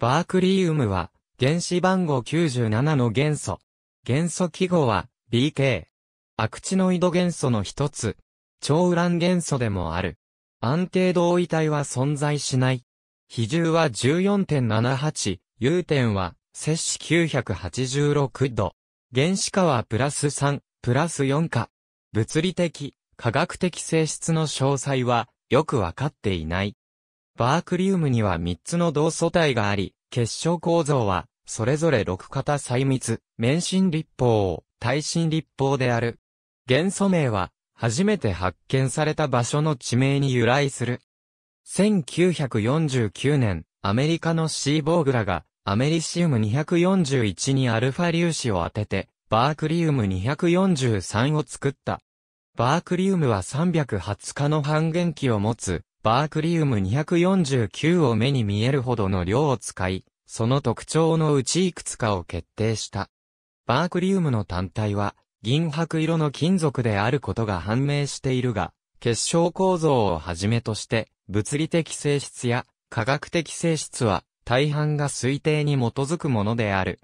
バークリウムは、原子番号97の元素。元素記号は、BK。アクチノイド元素の一つ。超ウラン元素でもある。安定同位体は存在しない。比重は14.78、融点は、摂氏986度。原子化はプラス3、プラス4化。物理的、科学的性質の詳細は、よくわかっていない。バークリウムには3つの同素体があり、結晶構造は、それぞれ六型細密、免震立法、耐震立法である。元素名は、初めて発見された場所の地名に由来する。1949年、アメリカのシーボーグラが、アメリシウム241にアルファ粒子を当てて、バークリウム243を作った。バークリウムは320日の半減期を持つ、バークリウム249を目に見えるほどの量を使い、その特徴のうちいくつかを決定した。バークリウムの単体は、銀白色の金属であることが判明しているが、結晶構造をはじめとして、物理的性質や科学的性質は大半が推定に基づくものである。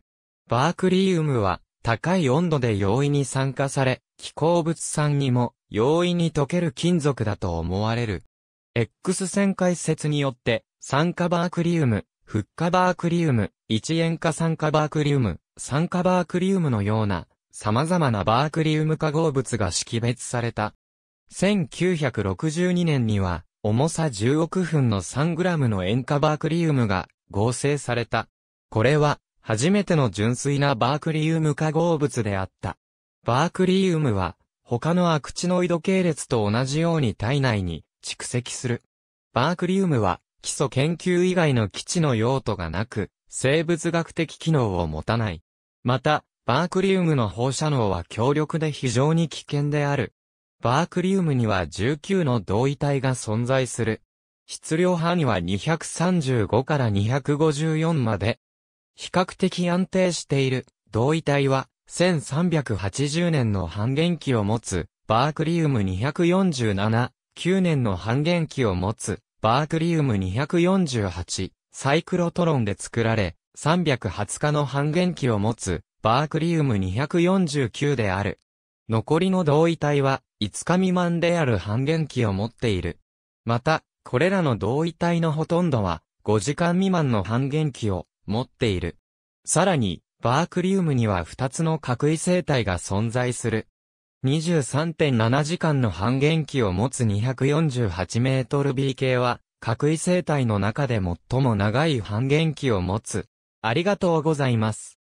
バークリウムは高い温度で容易に酸化され、気候物酸にも容易に溶ける金属だと思われる。X 線解説によって、酸化バークリウム、フッ化バークリウム、一塩化酸化バークリウム、酸化バークリウムのような、様々なバークリウム化合物が識別された。1962年には、重さ10億分の 3g の塩化バークリウムが合成された。これは、初めての純粋なバークリウム化合物であった。バークリウムは、他のアクチノイド系列と同じように体内に蓄積する。バークリウムは基礎研究以外の基地の用途がなく、生物学的機能を持たない。また、バークリウムの放射能は強力で非常に危険である。バークリウムには19の同位体が存在する。質量波には235から254まで。比較的安定している同位体は1380年の半減期を持つバークリウム247 9年の半減期を持つ、バークリウム248、サイクロトロンで作られ、320日の半減期を持つ、バークリウム249である。残りの同位体は、5日未満である半減期を持っている。また、これらの同位体のほとんどは、5時間未満の半減期を持っている。さらに、バークリウムには2つの核異性体が存在する。23.7時間の半減期を持つ2 4 8メートル B 系は、各位生体の中で最も長い半減期を持つ。ありがとうございます。